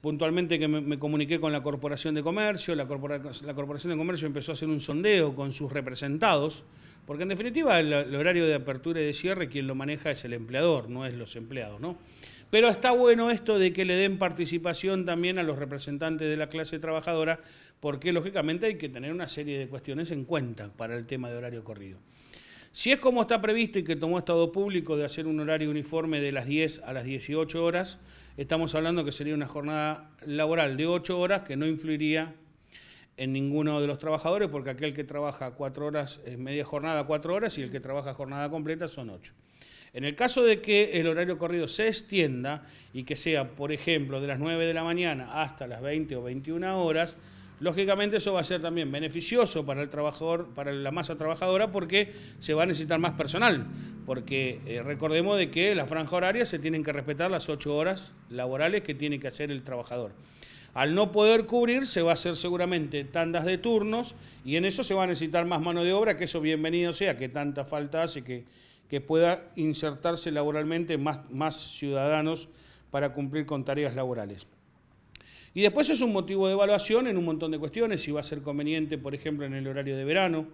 puntualmente que me, comuniqué con la Corporación de Comercio, la, la, Corporación de Comercio empezó a hacer un sondeo con sus representados, porque en definitiva el, horario de apertura y de cierre quien lo maneja es el empleador, no es los empleados, Pero está bueno esto de que le den participación también a los representantes de la clase trabajadora, porque lógicamente hay que tener una serie de cuestiones en cuenta para el tema de horario corrido. Si es como está previsto y que tomó Estado Público de hacer un horario uniforme de las 10 a las 18 horas, estamos hablando que sería una jornada laboral de 8 horas que no influiría en ninguno de los trabajadores, porque aquel que trabaja 4 horas, es eh, media jornada 4 horas, y el que trabaja jornada completa son 8. En el caso de que el horario corrido se extienda y que sea, por ejemplo, de las 9 de la mañana hasta las 20 o 21 horas, Lógicamente eso va a ser también beneficioso para el trabajador, para la masa trabajadora, porque se va a necesitar más personal, porque eh, recordemos de que la franja horaria se tienen que respetar las ocho horas laborales que tiene que hacer el trabajador. Al no poder cubrir, se va a hacer seguramente tandas de turnos y en eso se va a necesitar más mano de obra, que eso bienvenido sea, que tanta falta hace que, que pueda insertarse laboralmente más, más ciudadanos para cumplir con tareas laborales. Y después es un motivo de evaluación en un montón de cuestiones, si va a ser conveniente, por ejemplo, en el horario de verano.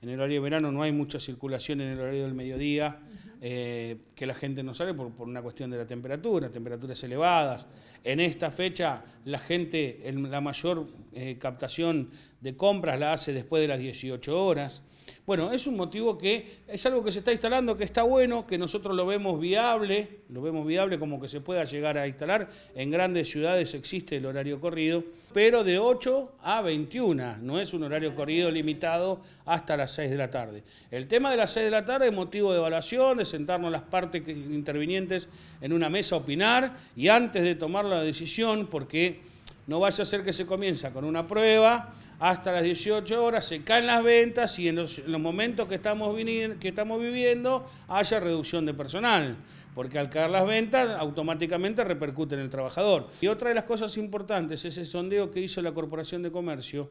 En el horario de verano no hay mucha circulación en el horario del mediodía. Eh, que la gente no sale por, una cuestión de la temperatura, temperaturas elevadas. En esta fecha la gente, la mayor eh, captación de compras la hace después de las 18 horas. Bueno, es un motivo que es algo que se está instalando, que está bueno, que nosotros lo vemos viable, lo vemos viable como que se pueda llegar a instalar. En grandes ciudades existe el horario corrido, pero de 8 a 21, no es un horario corrido limitado hasta las 6 de la tarde. El tema de las 6 de la tarde es motivo de evaluación, sentarnos las partes intervinientes en una mesa a opinar y antes de tomar la decisión, porque no vaya a ser que se comienza con una prueba hasta las 18 horas, se caen las ventas y en los, momentos que estamos, viviendo haya reducción de personal porque al caer las ventas automáticamente repercute en el trabajador. Y otra de las cosas importantes, ese sondeo que hizo la Corporación de Comercio,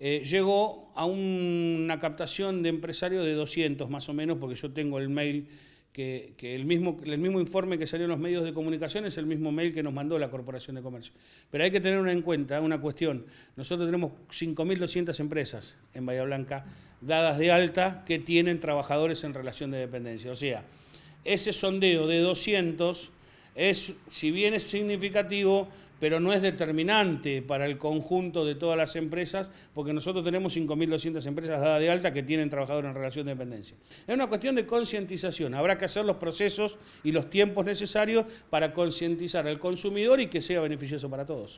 eh, llegó a una captación de empresarios de 200 más o menos, porque yo tengo el mail que, el, mismo, el mismo informe que salió en los medios de comunicación es el mismo mail que nos mandó la Corporación de Comercio. Pero hay que tener en cuenta una cuestión. Nosotros tenemos 5.200 empresas en Bahía Blanca dadas de alta que tienen trabajadores en relación de dependencia. O sea, ese sondeo de 200 es, si bien es significativo, pero no es determinante para el conjunto de todas las empresas, porque nosotros tenemos 5.200 empresas dadas de alta que tienen trabajadores en relación de dependencia. Es una cuestión de concientización, habrá que hacer los procesos y los tiempos necesarios para concientizar al consumidor y que sea beneficioso para todos.